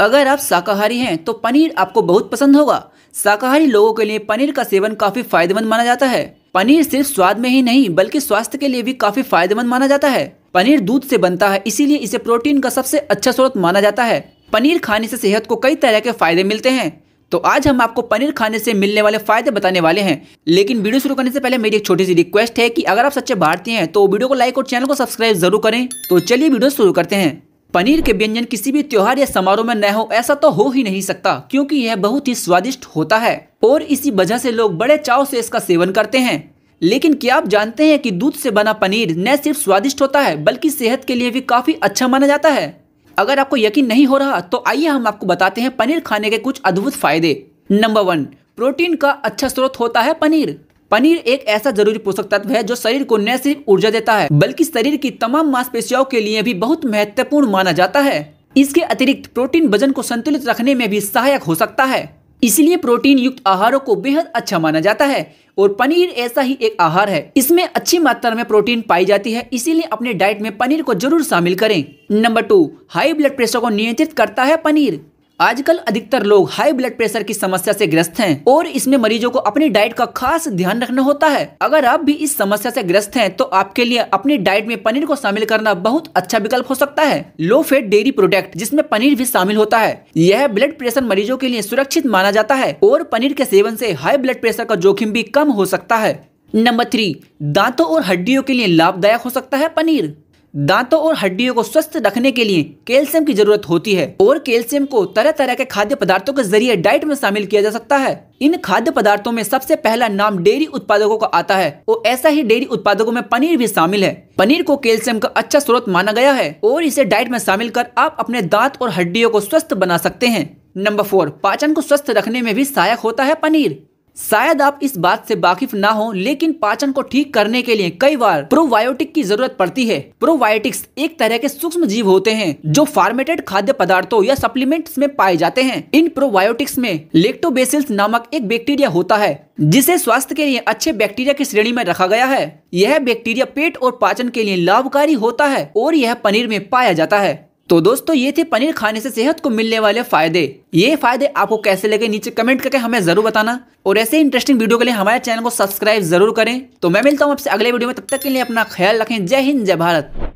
अगर आप शाकाहारी हैं तो पनीर आपको बहुत पसंद होगा शाकाहारी लोगों के लिए पनीर का सेवन काफी फायदेमंद माना जाता है पनीर सिर्फ स्वाद में ही नहीं बल्कि स्वास्थ्य के लिए भी काफी फायदेमंद माना जाता है पनीर दूध से बनता है इसीलिए इसे प्रोटीन का सबसे अच्छा स्रोत माना जाता है पनीर खाने से सेहत को कई तरह के फायदे मिलते हैं तो आज हम आपको पनीर खाने से मिलने वाले फायदे बताने वाले हैं लेकिन वीडियो शुरू करने से पहले मेरी एक छोटी सी रिक्वेस्ट है कि अगर आप सच्चे भारतीय हैं तो वीडियो को लाइक और चैनल को सब्सक्राइब जरूर करें तो चलिए वीडियो शुरू करते हैं पनीर के व्यंजन किसी भी त्योहार या समारोह में न हो ऐसा तो हो ही नहीं सकता क्योंकि यह बहुत ही स्वादिष्ट होता है और इसी वजह से लोग बड़े चाव से इसका सेवन करते हैं लेकिन क्या आप जानते हैं कि दूध से बना पनीर न सिर्फ स्वादिष्ट होता है बल्कि सेहत के लिए भी काफी अच्छा माना जाता है अगर आपको यकीन नहीं हो रहा तो आइए हम आपको बताते हैं पनीर खाने के कुछ अद्भुत फायदे नंबर वन प्रोटीन का अच्छा स्रोत होता है पनीर पनीर एक ऐसा जरूरी पोषक तत्व है जो शरीर को न सिर्फ ऊर्जा देता है बल्कि शरीर की तमाम मांसपेशियों के लिए भी बहुत महत्वपूर्ण माना जाता है इसके अतिरिक्त प्रोटीन वजन को संतुलित रखने में भी सहायक हो सकता है इसलिए प्रोटीन युक्त आहारों को बेहद अच्छा माना जाता है और पनीर ऐसा ही एक आहार है इसमें अच्छी मात्रा में प्रोटीन पाई जाती है इसीलिए अपने डाइट में पनीर को जरूर शामिल करें number two high blood pressure को नियंत्रित करता है पनीर आजकल अधिकतर लोग हाई ब्लड प्रेशर की समस्या से ग्रस्त हैं और इसमें मरीजों को अपनी डाइट का खास ध्यान रखना होता है अगर आप भी इस समस्या से ग्रस्त हैं तो आपके लिए अपनी डाइट में पनीर को शामिल करना बहुत अच्छा विकल्प हो सकता है लो फेट डेयरी प्रोडक्ट जिसमें पनीर भी शामिल होता है यह ब्लड प्रेशर मरीजों के लिए सुरक्षित माना जाता है और पनीर के सेवन से हाई ब्लड प्रेशर का जोखिम भी कम हो सकता है नंबर थ्री दांतों और हड्डियों के लिए लाभदायक हो सकता है पनीर दांतों और हड्डियों को स्वस्थ रखने के लिए कैल्शियम की जरूरत होती है और कैल्शियम को तरह तरह के खाद्य पदार्थों के जरिए डाइट में शामिल किया जा सकता है इन खाद्य पदार्थों में सबसे पहला नाम डेयरी उत्पादकों का आता है और ऐसा ही डेयरी उत्पादकों में पनीर भी शामिल है पनीर को कैल्शियम का अच्छा स्रोत माना गया है और इसे डाइट में शामिल कर आप अपने दाँत और हड्डियों को स्वस्थ बना सकते हैं नंबर फोर पाचन को स्वस्थ रखने में भी सहायक होता है पनीर शायद आप इस बात से वाकिफ ना हो लेकिन पाचन को ठीक करने के लिए कई बार प्रोबायोटिक की जरूरत पड़ती है प्रोबायोटिक्स एक तरह के सूक्ष्म जीव होते हैं जो फार्मेटेड खाद्य पदार्थों या सप्लीमेंट्स में पाए जाते हैं इन प्रोबायोटिक्स में लेक्टोबेसिल्स नामक एक बैक्टीरिया होता है जिसे स्वास्थ्य के लिए अच्छे बैक्टीरिया की श्रेणी में रखा गया है यह बैक्टीरिया पेट और पाचन के लिए लाभकारी होता है और यह पनीर में पाया जाता है तो दोस्तों ये थे पनीर खाने से सेहत को मिलने वाले फायदे ये फायदे आपको कैसे लगे नीचे कमेंट करके हमें जरूर बताना और ऐसे इंटरेस्टिंग वीडियो के लिए हमारे चैनल को सब्सक्राइब जरूर करें तो मैं मिलता हूँ आपसे अगले वीडियो में तब तक के लिए अपना ख्याल रखें जय हिंद जय भारत